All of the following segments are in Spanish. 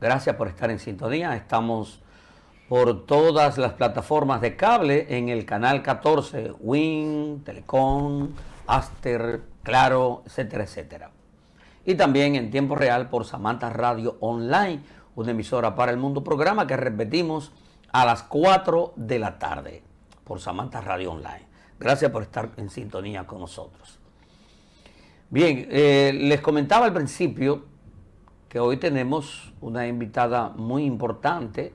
Gracias por estar en sintonía. Estamos por todas las plataformas de cable en el canal 14, Win, Telecom, Aster, Claro, etcétera, etcétera. Y también en tiempo real por Samantha Radio Online, una emisora para el mundo programa que repetimos a las 4 de la tarde por Samantha Radio Online. Gracias por estar en sintonía con nosotros. Bien, eh, les comentaba al principio que hoy tenemos una invitada muy importante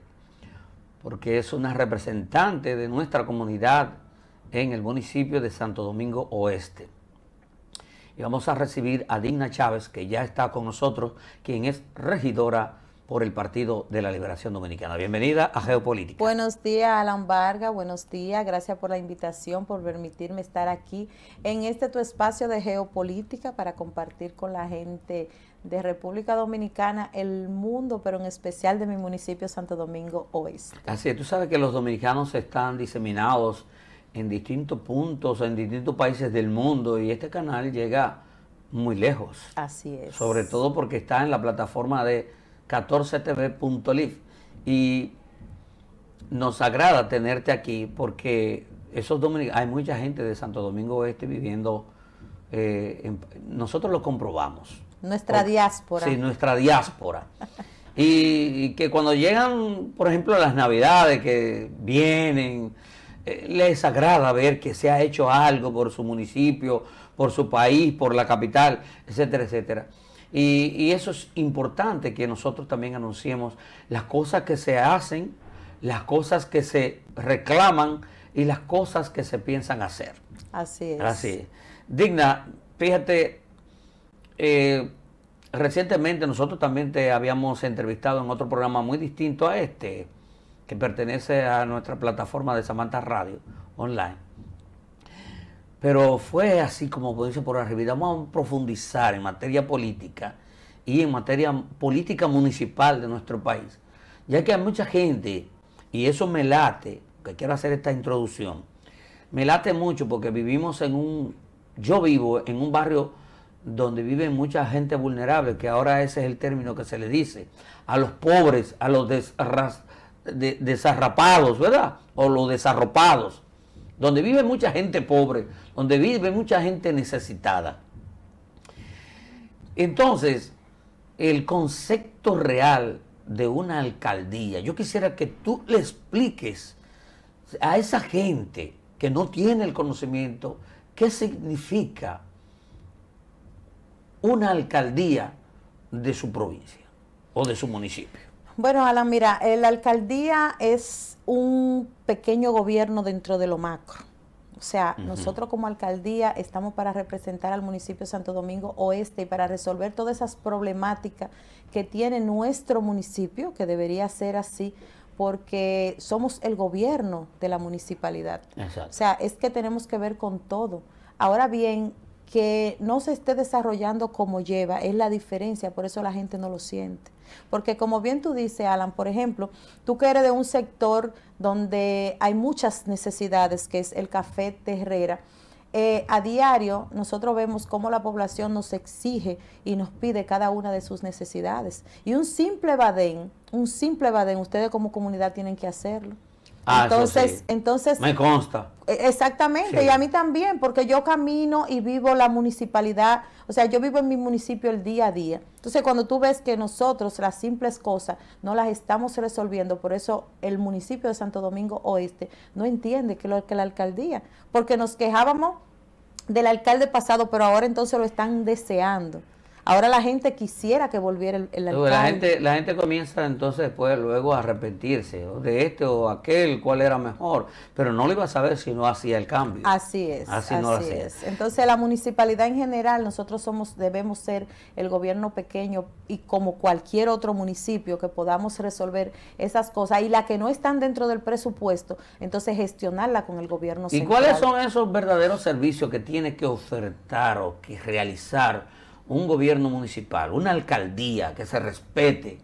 porque es una representante de nuestra comunidad en el municipio de Santo Domingo Oeste. Y vamos a recibir a Digna Chávez, que ya está con nosotros, quien es regidora por el Partido de la Liberación Dominicana. Bienvenida a Geopolítica. Buenos días, Alan Varga, Buenos días. Gracias por la invitación, por permitirme estar aquí en este tu espacio de geopolítica para compartir con la gente de República Dominicana, el mundo, pero en especial de mi municipio Santo Domingo Oeste. Así es, tú sabes que los dominicanos están diseminados en distintos puntos, en distintos países del mundo y este canal llega muy lejos. Así es. Sobre todo porque está en la plataforma de 14tv.live y nos agrada tenerte aquí porque esos dominicanos, hay mucha gente de Santo Domingo Oeste viviendo, eh, nosotros lo comprobamos nuestra diáspora. Sí, nuestra diáspora. y, que cuando llegan, por ejemplo, las navidades que vienen, eh, les agrada ver que se ha hecho algo por su municipio, por su país, por la capital, etcétera, etcétera. Y, y eso es importante que nosotros también anunciemos las cosas que se hacen, las cosas que se reclaman y las cosas que se piensan hacer. Así es. Así es. Digna, fíjate, eh, recientemente nosotros también te habíamos entrevistado en otro programa muy distinto a este, que pertenece a nuestra plataforma de Samantha Radio Online. Pero fue así como dice por arriba. Vamos a profundizar en materia política y en materia política municipal de nuestro país. Ya que hay mucha gente, y eso me late, que quiero hacer esta introducción, me late mucho porque vivimos en un, yo vivo en un barrio donde vive mucha gente vulnerable, que ahora ese es el término que se le dice, a los pobres, a los desarrapados, ¿verdad? O los desarropados, donde vive mucha gente pobre, donde vive mucha gente necesitada. Entonces, el concepto real de una alcaldía, yo quisiera que tú le expliques a esa gente que no tiene el conocimiento qué significa una alcaldía de su provincia o de su municipio? Bueno, Alan, mira, eh, la alcaldía es un pequeño gobierno dentro de lo macro. O sea, nosotros como alcaldía estamos para representar al municipio de Santo Domingo Oeste y para resolver todas esas problemáticas que tiene nuestro municipio, que debería ser así, porque somos el gobierno de la municipalidad. O sea, es que tenemos que ver con todo. Ahora bien, que no se esté desarrollando como lleva, es la diferencia, por eso la gente no lo siente. Porque como bien tú dices, Alan, por ejemplo, tú que eres de un sector donde hay muchas necesidades, que es el café de eh, a diario nosotros vemos cómo la población nos exige y nos pide cada una de sus necesidades. Y un simple badén, un simple badén, ustedes como comunidad tienen que hacerlo. Ah, entonces, entonces. Me consta. E, exactamente, y a mí también, porque yo camino y vivo la municipalidad, o sea, yo vivo en mi municipio el día a día. Entonces, cuando tú ves que nosotros las simples cosas no las estamos resolviendo, por eso el municipio de Santo Domingo Oeste no entiende que lo que la alcaldía, porque nos quejábamos del alcalde pasado, pero ahora entonces lo están deseando. Ahora la gente quisiera que volviera el, La gente, la gente comienza entonces después pues luego a arrepentirse de este o aquel, cuál era mejor, pero no lo iba a saber si no hacía el cambio. Así es. Así, no lo hacía. es. Entonces la municipalidad en general, nosotros somos, debemos ser el gobierno pequeño y como cualquier otro municipio que podamos resolver esas cosas y las que no están dentro del presupuesto, entonces gestionarla con el gobierno. central. ¿Y cuáles son esos verdaderos servicios que tiene que ofertar o que realizar? un gobierno municipal, una alcaldía que se respete,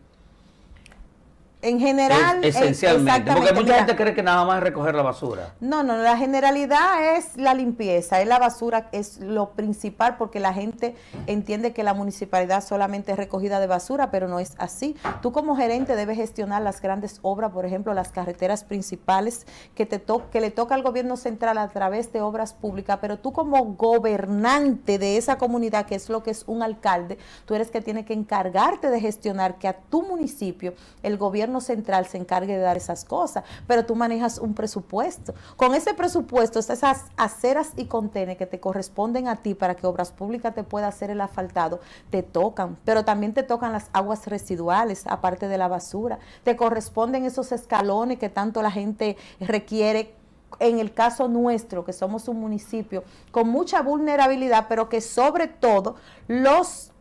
en general. esencialmente. Porque mucha gente cree que nada más es recoger la basura. No, no, la generalidad es la limpieza, es la basura, es lo principal, porque la gente entiende que la municipalidad solamente es recogida de basura, pero no es así. Tú como gerente debes gestionar las grandes obras, por ejemplo, las carreteras principales que, te que le toca al gobierno central a través de obras públicas, pero tú como gobernante de esa comunidad, que es lo que es un alcalde, tú eres que tiene que encargarte de gestionar que a tu municipio el gobierno central se encargue de dar esas cosas, pero tú manejas un presupuesto. Con ese presupuesto, esas aceras y contenedores que te corresponden a ti para que Obras Públicas te pueda hacer el asfaltado, te tocan, pero también te tocan las aguas residuales, aparte de la basura. Te corresponden esos escalones que tanto la gente requiere en el caso nuestro, que somos un municipio con mucha vulnerabilidad, pero que sobre todo los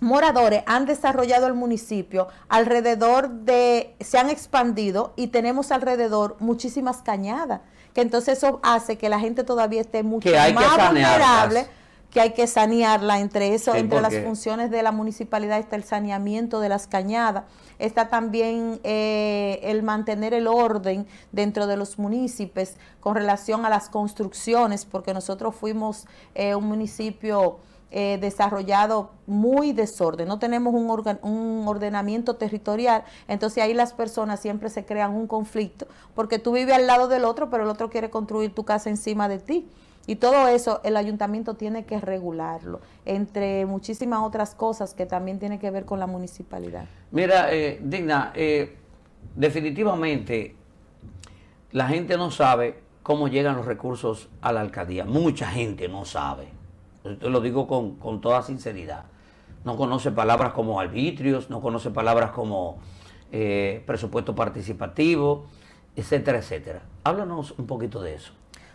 moradores han desarrollado el municipio alrededor de, se han expandido y tenemos alrededor muchísimas cañadas, que entonces eso hace que la gente todavía esté mucho más vulnerable que hay que sanearla. Entre eso, entre las funciones de la municipalidad está el saneamiento de las cañadas, está también eh, el mantener el orden dentro de los municipios con relación a las construcciones, porque nosotros fuimos eh, un municipio eh, desarrollado muy desorden, no tenemos un, ordenamiento territorial, entonces ahí las personas siempre se crean un conflicto, porque tú vives al lado del otro, pero el otro quiere construir tu casa encima de ti. Y todo eso el ayuntamiento tiene que regularlo, entre muchísimas otras cosas que también tiene que ver con la municipalidad. Mira, eh, Digna, eh, definitivamente la gente no sabe cómo llegan los recursos a la alcaldía. Mucha gente no sabe yo lo digo con, con toda sinceridad. No conoce palabras como arbitrios, no conoce palabras como eh, presupuesto participativo, etcétera, etcétera. Háblanos un poquito de eso.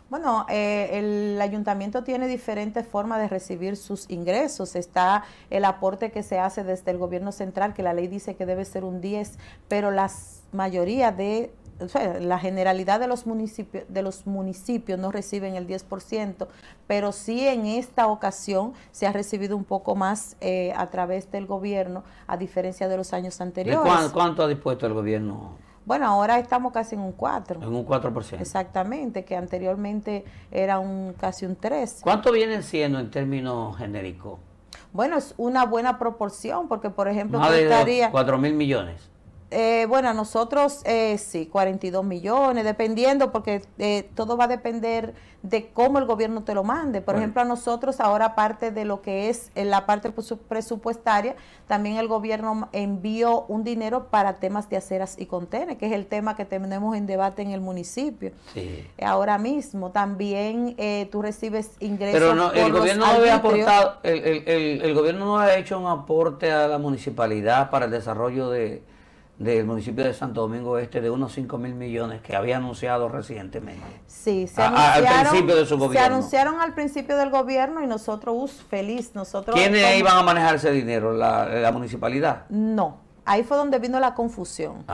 Bueno, eh, el ayuntamiento tiene diferentes formas de recibir sus ingresos. Está el aporte que se hace desde el gobierno central, que la ley dice que debe ser un 10, pero la mayoría de la generalidad de los, municipios, de los municipios no reciben el 10%, pero sí en esta ocasión se ha recibido un poco más eh, a través del gobierno, a diferencia de los años anteriores. ¿Cuánto ha dispuesto el gobierno? Bueno, ahora estamos casi en un 4. En un 4%. Exactamente, que anteriormente era un casi un 3. ¿Cuánto viene siendo en términos genéricos? Bueno, es una buena proporción, porque por ejemplo... Más estaría... 4 mil millones. Eh, bueno, nosotros eh, sí, 42 millones, dependiendo, porque eh, todo va a depender de cómo el gobierno te lo mande. Por ejemplo, a nosotros ahora parte de lo que es eh, la parte presupuestaria, también el gobierno envió un dinero para temas de aceras y contenes, que es el tema que tenemos en debate en el municipio. Sí. Ahora mismo también eh, tú recibes ingresos. Pero no, el gobierno no había aportado, el gobierno no ha hecho un aporte a la municipalidad para el desarrollo de del municipio de Santo Domingo Este de unos 5 mil millones que había anunciado recientemente. Sí, se anunciaron, al principio de su gobierno. Se anunciaron al principio del gobierno y nosotros, feliz, nosotros... ¿Quiénes iban a manejar ese dinero? ¿La, municipalidad? No, ahí fue donde vino la confusión.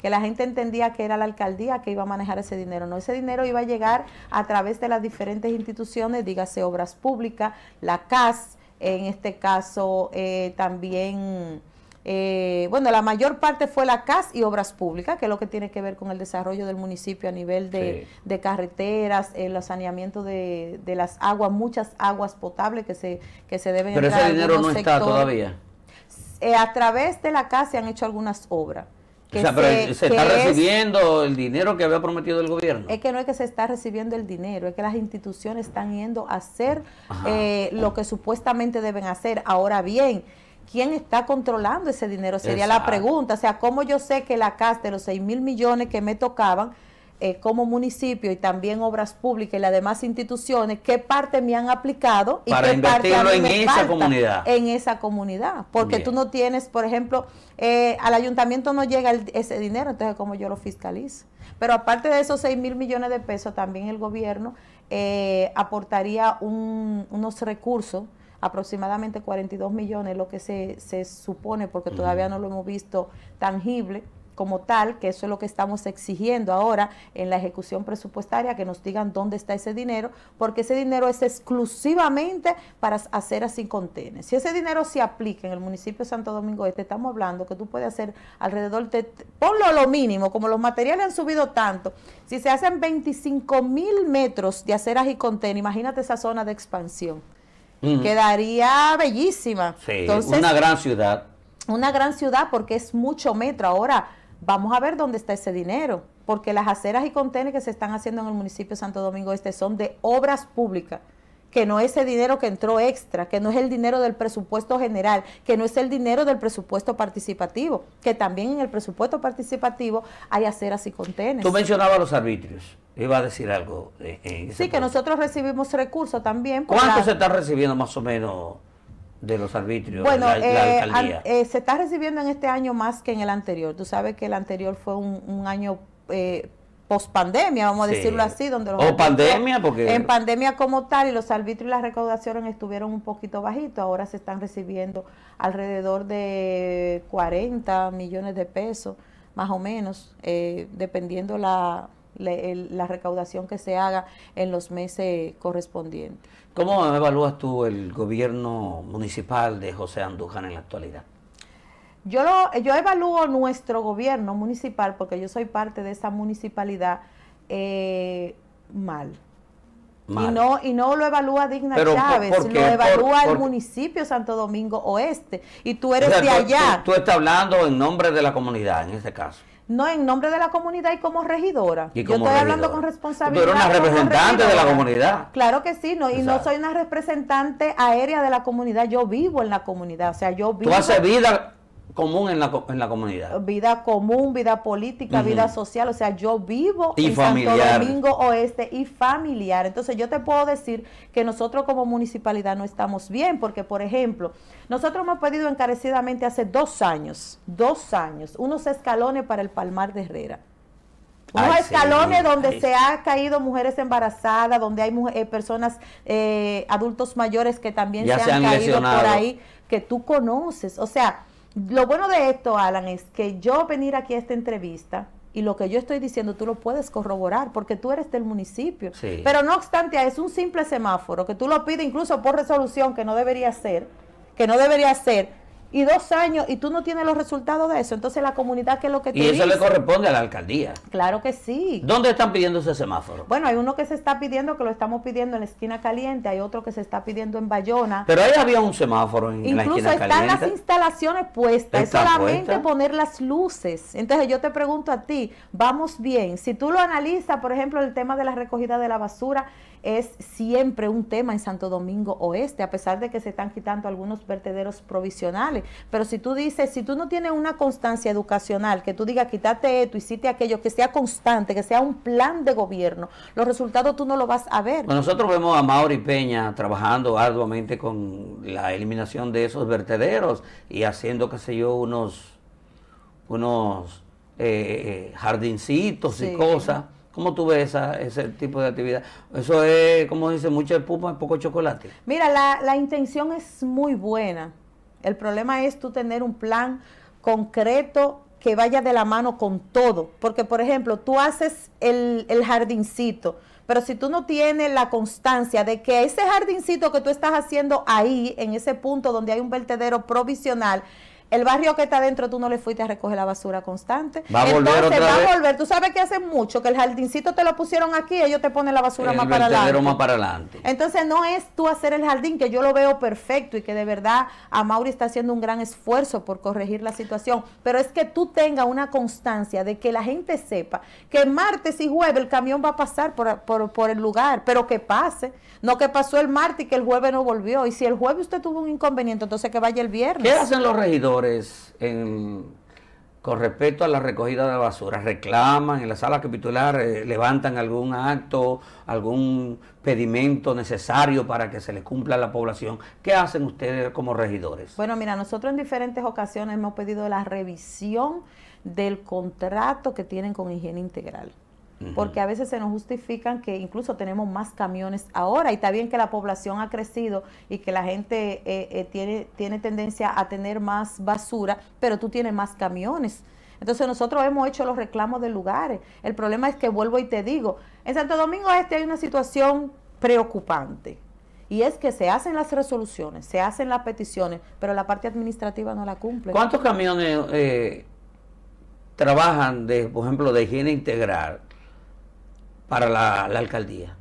Que la gente entendía que era la alcaldía que iba a manejar ese dinero. No, ese dinero iba a llegar a través de las diferentes instituciones, dígase Obras Públicas, la CAS, en este caso eh, también eh, bueno, la mayor parte fue la CAS y Obras Públicas, que es lo que tiene que ver con el desarrollo del municipio a nivel de, de carreteras, el eh, saneamiento de, las aguas, muchas aguas potables que se, que se deben Pero ese dinero no está todavía. Eh, a través de la CAS se han hecho algunas obras. Que o sea, pero se, está recibiendo el dinero que había prometido el gobierno. Es que no es que se está recibiendo el dinero, es que las instituciones están yendo a hacer lo que supuestamente deben hacer. Ahora bien, ¿quién está controlando ese dinero? Sería la pregunta. O sea, ¿cómo yo sé que la casa de los 6 mil millones que me tocaban eh, como municipio y también obras públicas y las demás instituciones, qué parte me han aplicado y qué invertirlo parte en esa comunidad. En esa comunidad. Porque tú no tienes, por ejemplo, eh, al ayuntamiento no llega ese dinero, entonces ¿cómo yo lo fiscalizo? Pero aparte de esos 6 mil millones de pesos, también el gobierno eh, aportaría unos recursos aproximadamente 42 millones, lo que se, supone, porque todavía no lo hemos visto tangible como tal, que eso es lo que estamos exigiendo ahora en la ejecución presupuestaria, que nos digan dónde está ese dinero, porque ese dinero es exclusivamente para aceras y contenes. Si ese dinero se aplica en el municipio de Santo Domingo Este, estamos hablando que tú puedes hacer alrededor de, ponlo lo mínimo, como los materiales han subido tanto, si se hacen 25 mil metros de aceras y contenes, imagínate esa zona de expansión quedaría bellísima. Sí, una gran ciudad. Una gran ciudad porque es mucho metro. Ahora, vamos a ver dónde está ese dinero, porque las aceras y contenedores que se están haciendo en el municipio de Santo Domingo Este son de obras públicas que no es ese dinero que entró extra, que no es el dinero del presupuesto general, que no es el dinero del presupuesto participativo, que también en el presupuesto participativo hay aceras y contenes. Tú mencionabas los arbitrios, iba a decir algo. sí, que nosotros recibimos recursos también. ¿Cuánto se está recibiendo más o menos? de los arbitrios bueno, la, eh, alcaldía? Eh, se está recibiendo en este año más que en el anterior. Tú sabes que el anterior fue un, año eh, pandemia, vamos a decirlo así, donde los pandemia, en pandemia como tal y los arbitrios y las recaudaciones estuvieron un poquito bajitos, ahora se están recibiendo alrededor de 40 millones de pesos, más o menos, eh, dependiendo la, recaudación que se haga en los meses correspondientes. ¿Cómo evalúas tú el gobierno municipal de José Andújar en la actualidad? Yo, yo evalúo nuestro gobierno municipal, porque yo soy parte de esa municipalidad, eh, mal. Y, no, lo evalúa Digna Chávez, lo evalúa el municipio Santo Domingo Oeste. Y tú eres de allá. Tú, estás hablando en nombre de la comunidad, en este caso. No, en nombre de la comunidad y como regidora. Yo estoy hablando con responsabilidad. Pero una representante de la comunidad. Claro que sí, no, y no soy una representante aérea de la comunidad. Yo vivo en la comunidad, o sea, yo vivo. Tú haces vida común en la, en la comunidad. Vida común, vida política, vida social. O sea, yo vivo en Santo Domingo Oeste y familiar. Entonces, yo te puedo decir que nosotros como municipalidad no estamos bien, porque, por ejemplo, nosotros hemos pedido encarecidamente hace dos años, dos años, unos escalones para el Palmar de Herrera. Unos escalones donde se han caído mujeres embarazadas, donde hay eh, personas, eh, adultos mayores que también se han, caído por ahí, que tú conoces. O sea, lo bueno de esto, Alan, es que yo venir aquí a esta entrevista y lo que yo estoy diciendo tú lo puedes corroborar porque tú eres del municipio. Pero no obstante, es un simple semáforo que tú lo pides incluso por resolución que no debería ser, que no debería ser, y dos años y tú no tienes los resultados de eso. Entonces la comunidad que es lo que tiene. Y eso le corresponde a la alcaldía. Claro que sí. ¿Dónde están pidiendo ese semáforo? Bueno, hay uno que se está pidiendo, que lo estamos pidiendo en la esquina caliente, hay otro que se está pidiendo en Bayona. Pero ahí había un semáforo en Incluso la esquina Incluso están las instalaciones puestas, es solamente poner las luces. Entonces yo te pregunto a ti, vamos bien, si tú lo analizas, por ejemplo, el tema de la recogida de la basura, es siempre un tema en Santo Domingo Oeste, a pesar de que se están quitando algunos vertederos provisionales. Pero si tú dices, si tú no tienes una constancia educacional, que tú digas, quítate esto, hiciste aquello, que sea constante, que sea un plan de gobierno, los resultados tú no lo vas a ver. nosotros vemos a Mauri Peña trabajando arduamente con la eliminación de esos vertederos y haciendo, qué sé yo, unos, unos eh, eh, jardincitos y cosas. ¿Cómo tú ves esa, ese tipo de actividad? Eso es, como dice, mucha espuma y poco chocolate. Mira, la, la intención es muy buena. El problema es tú tener un plan concreto que vaya de la mano con todo. Porque, por ejemplo, tú haces el, el, jardincito, pero si tú no tienes la constancia de que ese jardincito que tú estás haciendo ahí, en ese punto donde hay un vertedero provisional, el barrio que está adentro tú no le fuiste a recoger la basura constante. Va a volver va a volver. Tú sabes que hace mucho que el jardincito te lo pusieron aquí, ellos te ponen la basura más para adelante. Entonces no es tú hacer el jardín que yo lo veo perfecto y que de verdad a Mauri está haciendo un gran esfuerzo por corregir la situación, pero es que tú tengas una constancia de que la gente sepa que martes y jueves el camión va a pasar por, por, por el lugar, pero que pase, no que pasó el martes y que el jueves no volvió. Y si el jueves usted tuvo un inconveniente, entonces que vaya el viernes. ¿Qué hacen los regidores? Regidores, en, con respecto a la recogida de basura reclaman en la sala capitular, eh, levantan algún acto, algún pedimento necesario para que se les cumpla a la población. ¿Qué hacen ustedes como regidores? Bueno, mira, nosotros en diferentes ocasiones hemos pedido la revisión del contrato que tienen con higiene integral porque a veces se nos justifican que incluso tenemos más camiones ahora y está bien que la población ha crecido y que la gente eh, eh, tiene, tiene tendencia a tener más basura, pero tú tienes más camiones. Entonces nosotros hemos hecho los reclamos de lugares. El problema es que vuelvo y te digo, en Santo Domingo Este hay una situación preocupante. Y es que se hacen las resoluciones, se hacen las peticiones, pero la parte administrativa no la cumple. ¿Cuántos camiones eh, trabajan, de, por ejemplo, de higiene integral para la, alcaldía?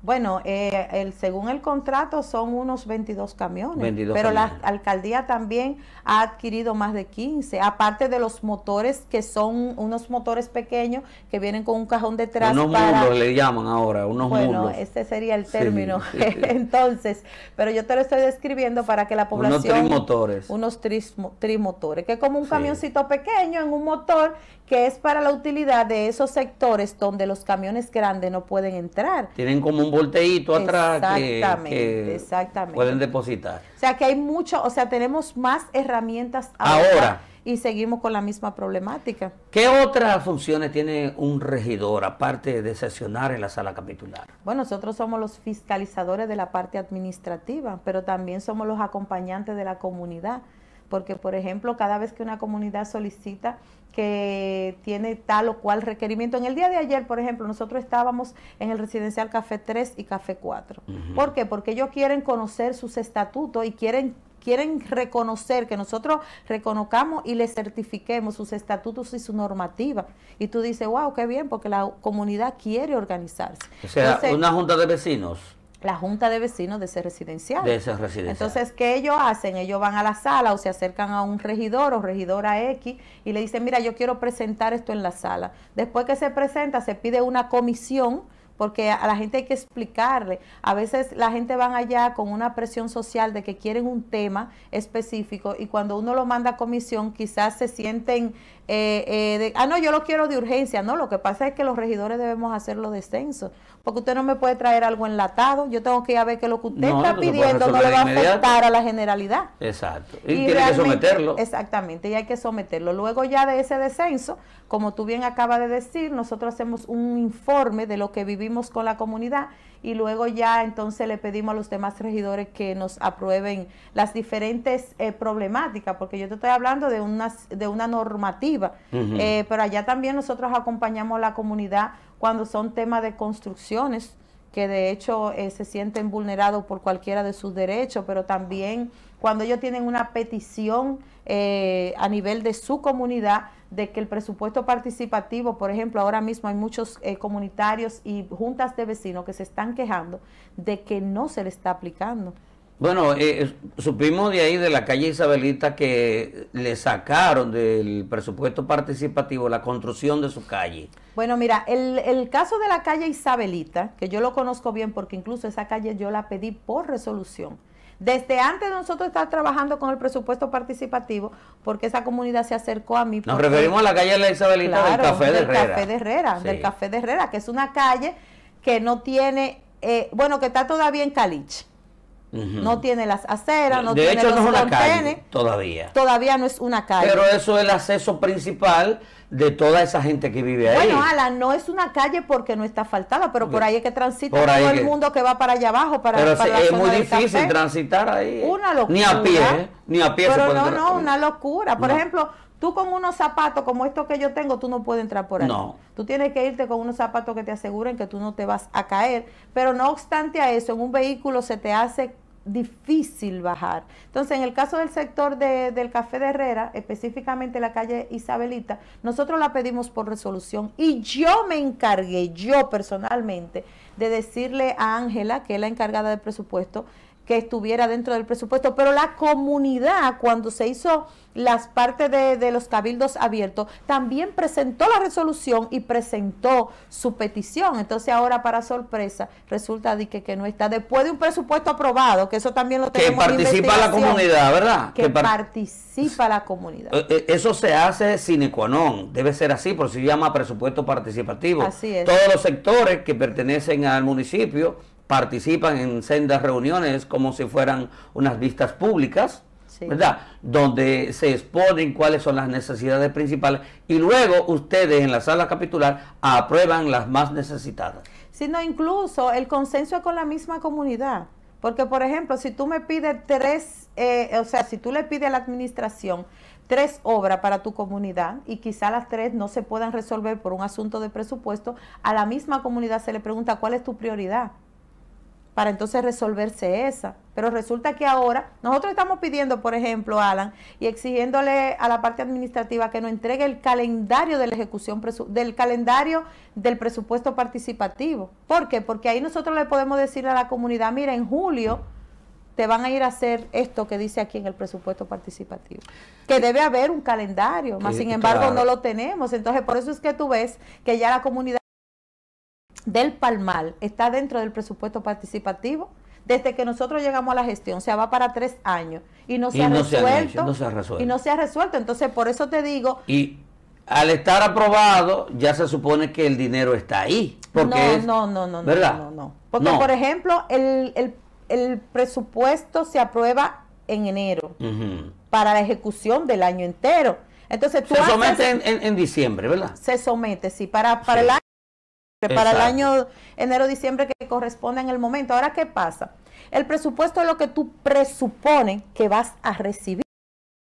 Bueno, eh, el, según el contrato son unos 22 camiones, pero la alcaldía también ha adquirido más de 15, aparte de los motores que son unos motores pequeños que vienen con un cajón detrás. Unos para, le llaman ahora, unos bueno, mulos. Bueno, este sería el término. Entonces, pero yo te lo estoy describiendo para que la población... Unos trimotores. Unos trimotores, que es como un camioncito pequeño en un motor que es para la utilidad de esos sectores donde los camiones grandes no pueden entrar. Tienen como un volteíto atrás exactamente, que, exactamente. pueden depositar. O sea que hay mucho, o sea, tenemos más herramientas ahora. y seguimos con la misma problemática. ¿Qué otras funciones tiene un regidor aparte de sesionar en la sala capitular? Bueno, nosotros somos los fiscalizadores de la parte administrativa, pero también somos los acompañantes de la comunidad, porque por ejemplo, cada vez que una comunidad solicita que tiene tal o cual requerimiento. En el día de ayer, por ejemplo, nosotros estábamos en el residencial Café 3 y Café 4. ¿Por qué? Porque ellos quieren conocer sus estatutos y quieren quieren reconocer, que nosotros reconozcamos y les certifiquemos sus estatutos y su normativa. Y tú dices, wow, qué bien, porque la comunidad quiere organizarse. O sea, una junta de vecinos la junta de vecinos de ese residencial. Entonces, ¿qué ellos hacen? Ellos van a la sala o se acercan a un regidor o regidora X y le dicen, mira, yo quiero presentar esto en la sala. Después que se presenta, se pide una comisión porque a la gente hay que explicarle. A veces la gente van allá con una presión social de que quieren un tema específico y cuando uno lo manda a comisión quizás se sienten eh, eh, ah, no, yo lo quiero de urgencia. No, lo que pasa es que los regidores debemos hacer los descensos, porque usted no me puede traer algo enlatado. Yo tengo que ir a ver que lo que usted está pidiendo no le va a afectar a la generalidad. Exacto. Y, tiene que someterlo. Exactamente, y hay que someterlo. Luego ya de ese descenso, como tú bien acabas de decir, nosotros hacemos un informe de lo que vivimos con la comunidad y luego ya entonces le pedimos a los demás regidores que nos aprueben las diferentes eh, problemáticas, porque yo te estoy hablando de, una de una normativa, eh, pero allá también nosotros acompañamos a la comunidad cuando son temas de construcciones que de hecho eh, se sienten vulnerados por cualquiera de sus derechos, pero también cuando ellos tienen una petición a nivel de su comunidad, de que el presupuesto participativo, por ejemplo, ahora mismo hay muchos eh, comunitarios y juntas de vecinos que se están quejando de que no se le está aplicando. Bueno, eh, eh, supimos de ahí de la calle Isabelita que le sacaron del presupuesto participativo la construcción de su calle. Bueno, mira, el, el, caso de la calle Isabelita, que yo lo conozco bien porque incluso esa calle yo la pedí por resolución, desde antes nosotros estar trabajando con el presupuesto participativo, porque esa comunidad se acercó a mí. Nos referimos a la calle de la Isabelita del Café de Herrera. Del Café de Herrera, que es una calle que no tiene, eh, bueno, que está todavía en Caliche. No tiene las aceras, no de tiene hecho, los no es una calle todavía. Todavía no es una calle. Pero eso es el acceso principal de toda esa gente que vive ahí. Bueno, Alan, no es una calle porque no está faltada pero por ahí es que transita todo el mundo que va para allá abajo. Para, pero es, muy difícil transitar ahí. ¿eh? Una locura. ¿eh? Ni a pie, Ni a pie. Pero no, no, una locura. Por ejemplo, tú con unos zapatos como estos que yo tengo, tú no puedes entrar por ahí. No. Tú tienes que irte con unos zapatos que te aseguren que tú no te vas a caer. Pero no obstante a eso, en un vehículo se te hace difícil bajar. Entonces, en el caso del sector del Café de Herrera, específicamente la calle Isabelita, nosotros la pedimos por resolución y yo me encargué, yo personalmente, de decirle a Ángela, que es la encargada del presupuesto, que estuviera dentro del presupuesto, pero la comunidad cuando se hizo las partes de, los cabildos abiertos, también presentó la resolución y presentó su petición. Entonces ahora, para sorpresa, resulta que, no está. Después de un presupuesto aprobado, que eso también lo tenemos Que participa la comunidad, ¿verdad? Eh, que, eh, participa la comunidad. Eso se hace sine qua non, debe ser así, por si se llama presupuesto participativo. Así es. Todos los sectores que pertenecen al municipio participan en sendas reuniones como si fueran unas vistas públicas, ¿verdad? Donde se exponen cuáles son las necesidades principales y luego ustedes en la sala capitular aprueban las más necesitadas. Sino incluso el consenso con la misma comunidad. Porque, por ejemplo, si tú me pides tres, eh, o sea, si tú le pides a la administración tres obras para tu comunidad y quizá las tres no se puedan resolver por un asunto de presupuesto, a la misma comunidad se le pregunta cuál es tu prioridad para entonces resolverse esa. Pero resulta que ahora nosotros estamos pidiendo, por ejemplo, Alan, y exigiéndole a la parte administrativa que nos entregue el calendario de la ejecución del calendario del presupuesto participativo. ¿Por qué? Porque ahí nosotros le podemos decir a la comunidad, mira, en julio te van a ir a hacer esto que dice aquí en el presupuesto participativo. Que debe haber un calendario, más sin embargo no lo tenemos. Entonces, por eso es que tú ves que ya la comunidad del Palmar está dentro del presupuesto participativo. Desde que nosotros llegamos a la gestión, o sea, va para tres años y no se, ha, resuelto, no se ha resuelto. Y no se ha resuelto. Entonces, por eso te digo. Y al estar aprobado, ya se supone que el dinero está ahí. Porque no, no, no, no, no, no, Porque, por ejemplo, el, presupuesto se aprueba en enero para la ejecución del año entero. Entonces, se somete en, diciembre, ¿verdad? Se somete, sí, para, para el año para el año enero-diciembre que corresponde en el momento. Ahora, ¿qué pasa? El presupuesto es lo que tú presupones que vas a recibir.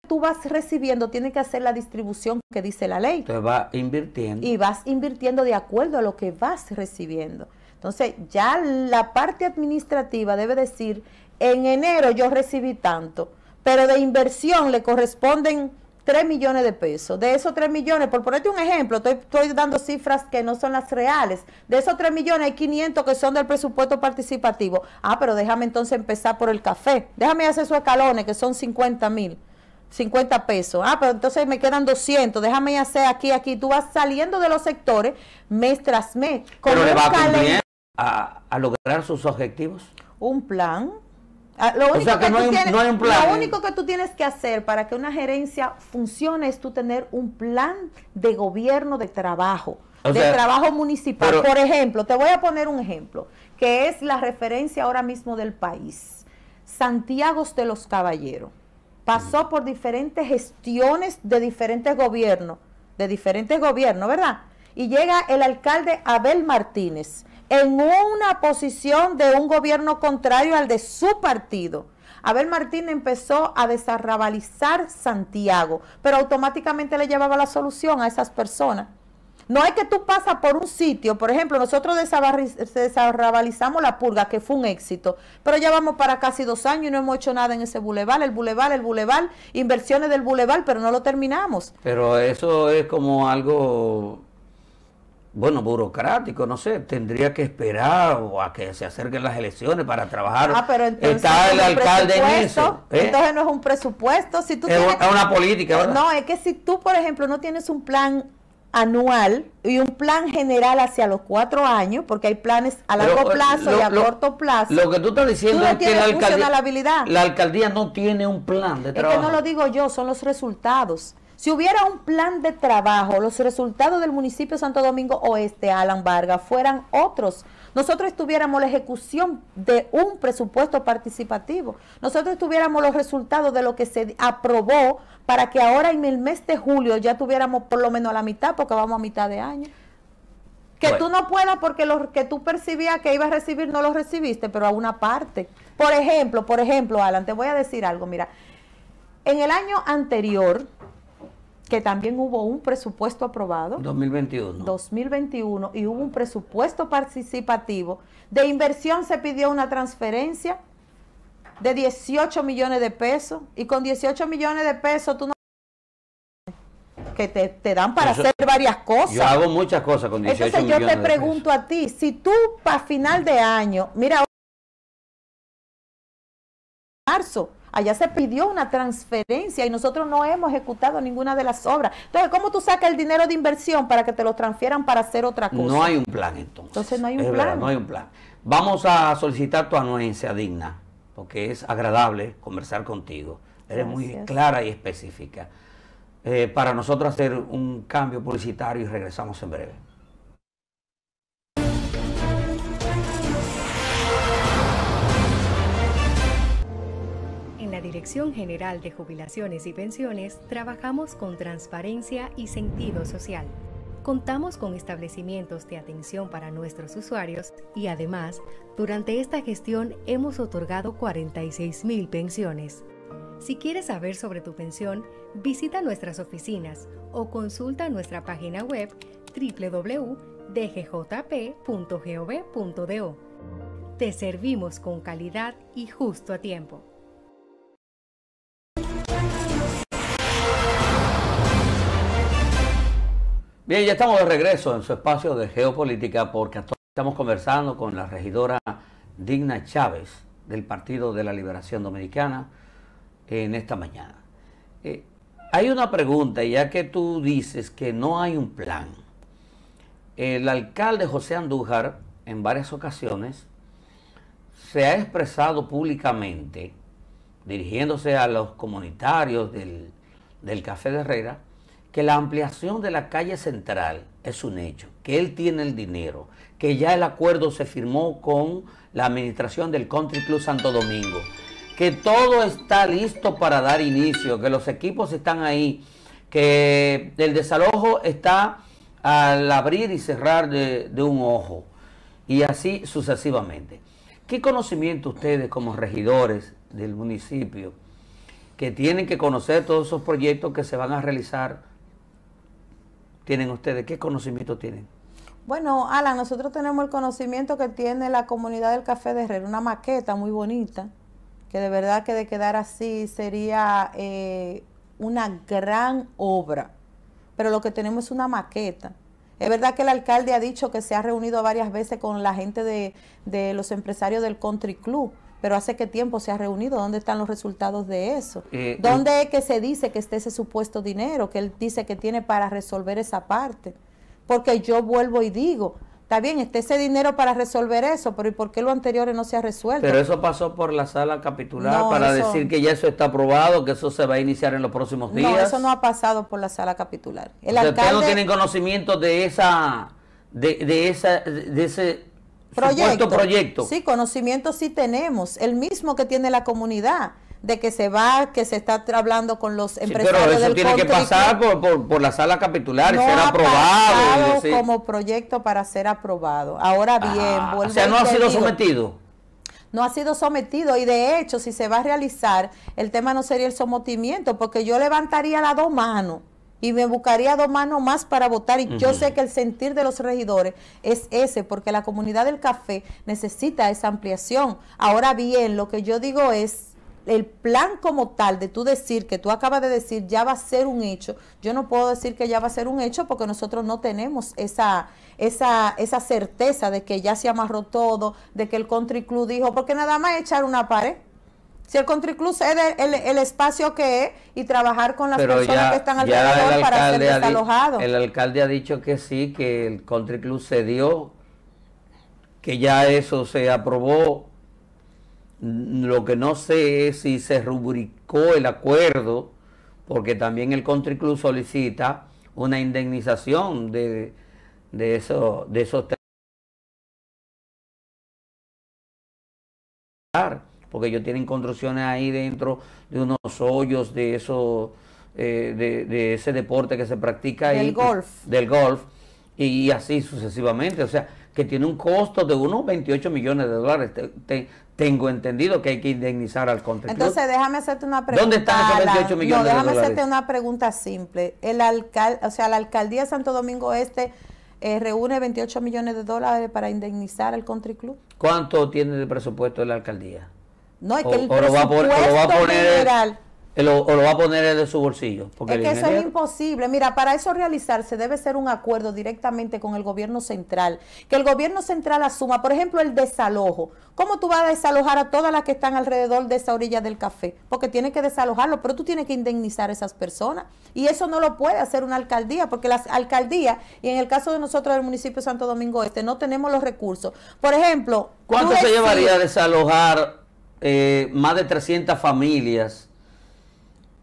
Tú vas recibiendo, tienes que hacer la distribución que dice la ley. Te vas invirtiendo. Y vas invirtiendo de acuerdo a lo que vas recibiendo. Entonces, ya la parte administrativa debe decir, en enero yo recibí tanto, pero de inversión le corresponden 3 millones de pesos. De esos 3 millones, por ponerte un ejemplo, estoy, estoy, dando cifras que no son las reales. De esos 3 millones hay 500 que son del presupuesto participativo. Ah, pero déjame entonces empezar por el café. Déjame hacer esos escalones que son 50 mil. 50 pesos. Ah, pero entonces me quedan 200. Déjame hacer aquí, aquí. Tú vas saliendo de los sectores mes tras mes. Con le a, a lograr sus objetivos? Un plan Ah, lo único que, que tú tienes que hacer para que una gerencia funcione es tú tener un plan de gobierno de trabajo, de trabajo municipal. Por ejemplo, te voy a poner un ejemplo, que es la referencia ahora mismo del país. Santiago de los Caballeros pasó por diferentes gestiones de diferentes gobiernos, de diferentes gobiernos, ¿verdad? Y llega el alcalde Abel Martínez en una posición de un gobierno contrario al de su partido. Abel Martín empezó a desarrabalizar Santiago, pero automáticamente le llevaba la solución a esas personas. No es que tú pasas por un sitio, por ejemplo, nosotros desarrabalizamos la purga, que fue un éxito, pero ya vamos para casi dos años y no hemos hecho nada en ese bulevar, el bulevar, el bulevar, inversiones del bulevar, pero no lo terminamos. Pero eso es como algo bueno, burocrático, no sé, tendría que esperar a que se acerquen las elecciones para trabajar. Ah, pero entonces está el alcalde en eso. ¿eh? Entonces no es un presupuesto, si tú es, una política, ¿verdad? No, es que si tú, por ejemplo, no tienes un plan anual y un plan general hacia los cuatro años, porque hay planes a largo eh, plazo y a corto plazo. Lo que tú estás diciendo es que la alcaldía, la alcaldía no tiene un plan de trabajo. Es que no lo digo yo, son los resultados. Si hubiera un plan de trabajo, los resultados del municipio Santo Domingo Oeste, Alan Vargas, fueran otros. Nosotros tuviéramos la ejecución de un presupuesto participativo. Nosotros tuviéramos los resultados de lo que se aprobó para que ahora en el mes de julio ya tuviéramos por lo menos la mitad, porque vamos a mitad de año. Que tú no puedas porque lo que tú percibías que ibas a recibir no lo recibiste, pero a una parte. Por ejemplo, por ejemplo, Alan, te voy a decir algo, mira. En el año anterior, que también hubo un presupuesto aprobado. 2021. 2021 y hubo un presupuesto participativo. De inversión se pidió una transferencia de 18 millones de pesos y con 18 millones de pesos tú no que te, dan para hacer varias cosas. Yo hago muchas cosas con 18 Entonces yo te pregunto a ti, si tú para final de año, mira, marzo. Allá se pidió una transferencia y nosotros no hemos ejecutado ninguna de las obras. Entonces, ¿cómo tú sacas el dinero de inversión para que te lo transfieran para hacer otra cosa? No hay un plan entonces. Entonces no hay un plan. no hay un plan. Vamos a solicitar tu anuencia digna, porque es agradable conversar contigo. Eres muy clara y específica. Eh, para nosotros hacer un cambio publicitario y regresamos en breve. Dirección General de Jubilaciones y Pensiones trabajamos con transparencia y sentido social. Contamos con establecimientos de atención para nuestros usuarios y además, durante esta gestión hemos otorgado 46 mil pensiones. Si quieres saber sobre tu pensión, visita nuestras oficinas o consulta nuestra página web www.dgjp.gov.do. Te servimos con calidad y justo a tiempo. Bien, ya estamos de regreso en su espacio de geopolítica porque estamos conversando con la regidora Digna Chávez del Partido de la Liberación Dominicana en esta mañana. Eh, hay una pregunta, ya que tú dices que no hay un plan. El alcalde José Andújar en varias ocasiones se ha expresado públicamente, dirigiéndose a los comunitarios del Café de Herrera, que la ampliación de la calle central es un hecho, que él tiene el dinero, que ya el acuerdo se firmó con la administración del Country Club Santo Domingo, que todo está listo para dar inicio, que los equipos están ahí, que el desalojo está al abrir y cerrar de, un ojo, y así sucesivamente. ¿Qué conocimiento ustedes como regidores del municipio que tienen que conocer todos esos proyectos que se van a realizar? tienen ustedes? ¿Qué conocimiento tienen? Bueno, Alan, nosotros tenemos el conocimiento que tiene la comunidad del Café de Herrera, una maqueta muy bonita, que de verdad que de quedar así sería eh, una gran obra. Pero lo que tenemos es una maqueta. Es verdad que el alcalde ha dicho que se ha reunido varias veces con la gente de los empresarios del Country Club, pero hace qué tiempo se ha reunido, dónde están los resultados de eso, eh, eh, dónde es que se dice que esté ese supuesto dinero que él dice que tiene para resolver esa parte, porque yo vuelvo y digo, está bien, esté ese dinero para resolver eso, pero ¿y por qué lo anterior no se ha resuelto? Pero eso pasó por la sala capitular para decir que ya eso está aprobado, que eso se va a iniciar en los próximos días. No, eso no ha pasado por la sala capitular. El alcalde, no tienen conocimiento de esa, de, de esa, de ese proyecto, proyecto. Sí, conocimiento sí tenemos, el mismo que tiene la comunidad de que se va, que se está hablando con los empresarios. pero eso tiene que pasar por, la sala capitular y ser aprobado. Pasado como proyecto para ser aprobado. Ahora bien, vuelvo O sea, no ha sido sometido no ha sido sometido y de hecho si se va a realizar el tema no sería el sometimiento porque yo levantaría las dos manos y me buscaría dos manos más para votar. Y yo sé que el sentir de los regidores es ese, porque la comunidad del café necesita esa ampliación. Ahora bien, lo que yo digo es el plan como tal de tú decir que tú acabas de decir ya va a ser un hecho, yo no puedo decir que ya va a ser un hecho porque nosotros no tenemos esa, esa, esa certeza de que ya se amarró todo, de que el country club dijo, porque nada más echar una pared. Si el country club cede el, espacio que es y trabajar con las personas que están alrededor para ser El alcalde ha dicho que sí, que el country club cedió, que ya eso se aprobó. Lo que no sé es si se rubricó el acuerdo, porque también el country club solicita una indemnización de, de, eso, de esos porque ellos tienen construcciones ahí dentro de unos hoyos de eso, eh, de, ese deporte que se practica ahí. Del pues, golf. Del golf, y así sucesivamente. O sea, que tiene un costo de unos 28 millones de dólares. tengo entendido que hay que indemnizar al Country Club. Entonces, déjame hacerte una pregunta. ¿Dónde están esos 28 millones de dólares? déjame hacerte una pregunta simple. El alcal, o sea, la alcaldía de Santo Domingo Este eh, reúne 28 millones de dólares para indemnizar al country club. ¿Cuánto tiene de presupuesto la alcaldía? No, es que el lo va a poner, o, lo va a poner de su bolsillo. Porque es que eso es imposible. Mira, para eso realizarse debe ser un acuerdo directamente con el gobierno central. Que el gobierno central asuma, por ejemplo, el desalojo. ¿Cómo tú vas a desalojar a todas las que están alrededor de esa orilla del café? Porque tienes que desalojarlo, pero tú tienes que indemnizar a esas personas. Y eso no lo puede hacer una alcaldía, porque las alcaldías, y en el caso de nosotros del municipio de Santo Domingo Este, no tenemos los recursos. Por ejemplo... ¿Cuánto se llevaría a desalojar eh, más de 300 familias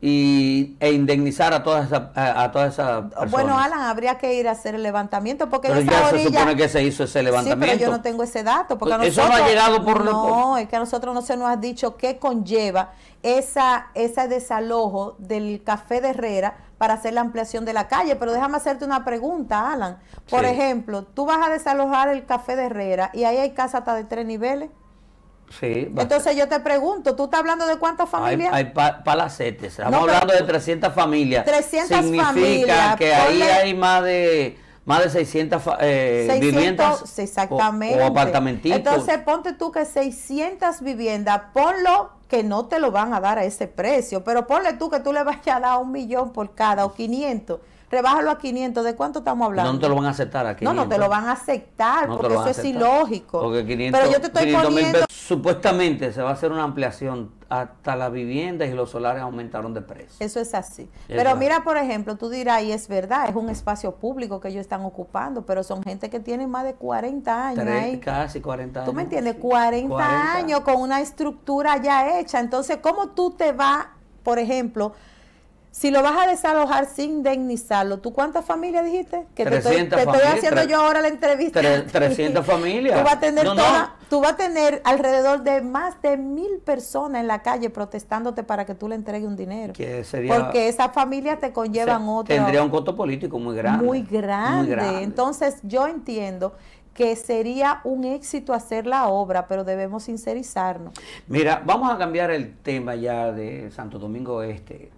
y, e indemnizar a todas esas a, personas. Bueno, Alan, habría que ir a hacer el levantamiento porque pero ya se supone que se hizo ese levantamiento. pero yo no tengo ese dato porque nosotros, pues eso no ha llegado por no, es que a nosotros no se nos ha dicho qué conlleva esa ese desalojo del café de Herrera para hacer la ampliación de la calle, pero déjame hacerte una pregunta, Alan. Por ejemplo, tú vas a desalojar el café de Herrera y ahí hay casa hasta de tres niveles. Entonces yo te pregunto, tú estás hablando de cuántas familias? Hay, palacetes, estamos hablando de 300 familias. 300 Significa familias. que ahí hay más de más de 600, eh, viviendas exactamente. O, apartamentitos. Entonces ponte tú que 600 viviendas, ponlo que no te lo van a dar a ese precio, pero ponle tú que tú le vayas a dar un millón por cada o 500 rebájalo a 500, ¿de cuánto estamos hablando? No te lo van a aceptar aquí. No, no te lo van a aceptar, porque eso es ilógico. Porque 500, Pero yo te estoy poniendo... Supuestamente se va a hacer una ampliación hasta las vivienda y los solares aumentaron de precio. Eso es así. pero mira, por ejemplo, tú dirás, y es verdad, es un espacio público que ellos están ocupando, pero son gente que tiene más de 40 años. Casi 40 años. ¿Tú me entiendes? 40, años con una estructura ya hecha. Entonces, ¿cómo tú te vas, por ejemplo, si lo vas a desalojar sin indemnizarlo, ¿tú cuántas familias dijiste? Que te, estoy, estoy haciendo yo ahora la entrevista. 300 familias. Tú vas a tener, alrededor de más de mil personas en la calle protestándote para que tú le entregues un dinero. sería, porque esas familias te conllevan otro. Tendría un costo político Muy grande. Muy grande. Entonces yo entiendo que sería un éxito hacer la obra, pero debemos sincerizarnos. Mira, vamos a cambiar el tema ya de Santo Domingo Este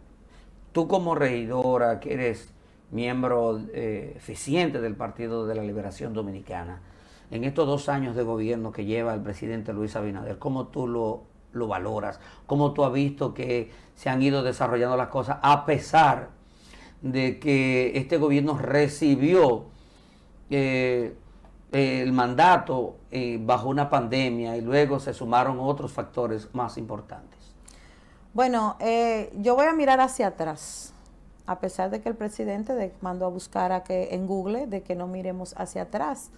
Tú como regidora, que eres miembro eh, eficiente del Partido de la Liberación Dominicana, en estos dos años de gobierno que lleva el presidente Luis Abinader, ¿cómo tú lo, lo valoras? ¿Cómo tú has visto que se han ido desarrollando las cosas a pesar de que este gobierno recibió eh, el mandato eh, bajo una pandemia y luego se sumaron otros factores más importantes? Bueno, eh, yo voy a mirar hacia atrás, a pesar de que el presidente mandó a buscar a que, en Google de que no miremos hacia atrás.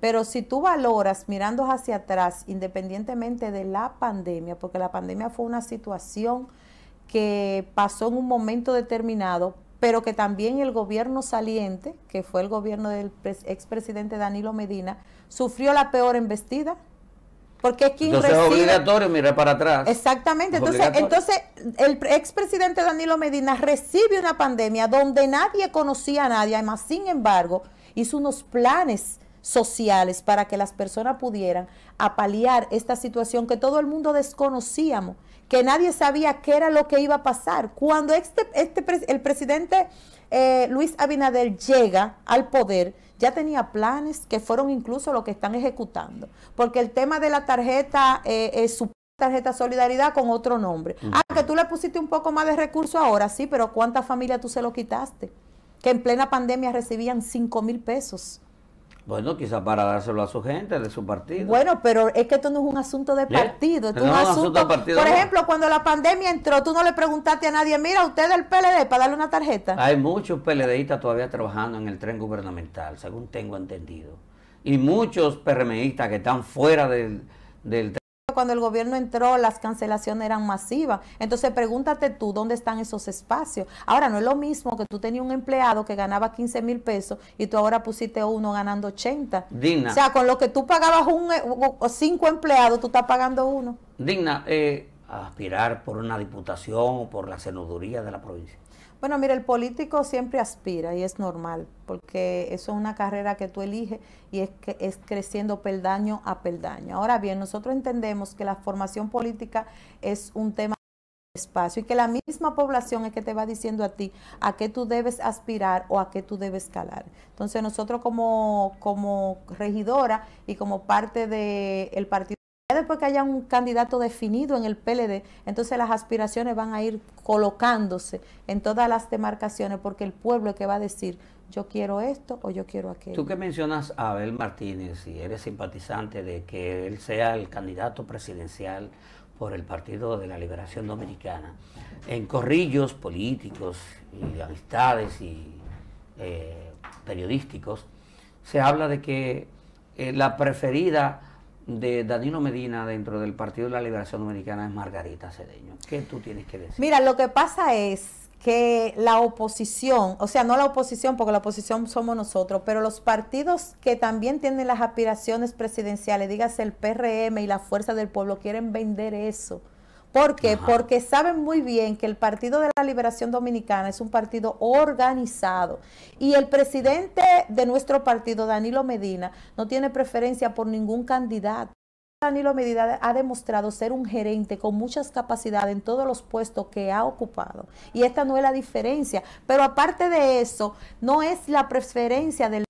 Pero si tú valoras mirando hacia atrás, independientemente de la pandemia, porque la pandemia fue una situación que pasó en un momento determinado, pero que también el gobierno saliente, que fue el gobierno del expresidente Danilo Medina, sufrió la peor embestida porque es quien entonces es obligatorio mirar para atrás. Exactamente, entonces, el expresidente Danilo Medina recibe una pandemia donde nadie conocía a nadie, además, sin embargo, hizo unos planes sociales para que las personas pudieran apalear esta situación que todo el mundo desconocíamos, que nadie sabía qué era lo que iba a pasar. Cuando este, este el presidente eh, Luis Abinader llega al poder, ya tenía planes que fueron incluso lo que están ejecutando. Porque el tema de la tarjeta, eh, eh su tarjeta solidaridad con otro nombre. Ah, que tú le pusiste un poco más de recursos ahora, sí, pero ¿cuántas familias tú se lo quitaste? Que en plena pandemia recibían cinco mil pesos bueno, quizás para dárselo a su gente de su partido. Bueno, pero es que esto no es un asunto de partido. es un asunto, Por ejemplo, cuando la pandemia entró, tú no le preguntaste a nadie, mira, usted del PLD para darle una tarjeta. Hay muchos PLDistas todavía trabajando en el tren gubernamental, según tengo entendido. Y muchos PRMistas que están fuera del, del cuando el gobierno entró, las cancelaciones eran masivas. Entonces, pregúntate tú, ¿dónde están esos espacios? Ahora, no es lo mismo que tú tenías un empleado que ganaba 15 mil pesos y tú ahora pusiste uno ganando 80. Digna. O sea, con lo que tú pagabas un, eh, cinco empleados, tú estás pagando uno. Digna, eh, aspirar por una diputación o por la senaduría de la provincia. Bueno, mira, el político siempre aspira y es normal, porque eso es una carrera que tú eliges y es, que, es creciendo peldaño a peldaño. Ahora bien, nosotros entendemos que la formación política es un tema de espacio y que la misma población es que te va diciendo a ti a qué tú debes aspirar o a qué tú debes calar. Entonces nosotros como, como regidora y como parte del partido después que haya un candidato definido en el PLD, entonces las aspiraciones van a ir colocándose en todas las demarcaciones porque el pueblo es que va a decir yo quiero esto o yo quiero aquello. Tú que mencionas a Abel Martínez y eres simpatizante de que él sea el candidato presidencial por el Partido de la Liberación Dominicana, en corrillos políticos y amistades y eh, periodísticos, se habla de que eh, la preferida de Danilo Medina dentro del Partido de la Liberación Dominicana es Margarita Cedeño. ¿Qué tú tienes que decir? Mira, lo que pasa es que la oposición, o sea, no la oposición, porque la oposición somos nosotros, pero los partidos que también tienen las aspiraciones presidenciales, dígase el PRM y la Fuerza del Pueblo, quieren vender eso. ¿Por qué? Porque saben muy bien que el Partido de la Liberación Dominicana es un partido organizado y el presidente de nuestro partido, Danilo Medina, no tiene preferencia por ningún candidato. Danilo Medina ha demostrado ser un gerente con muchas capacidades en todos los puestos que ha ocupado. Y esta no es la diferencia. Pero aparte de eso, no es la preferencia del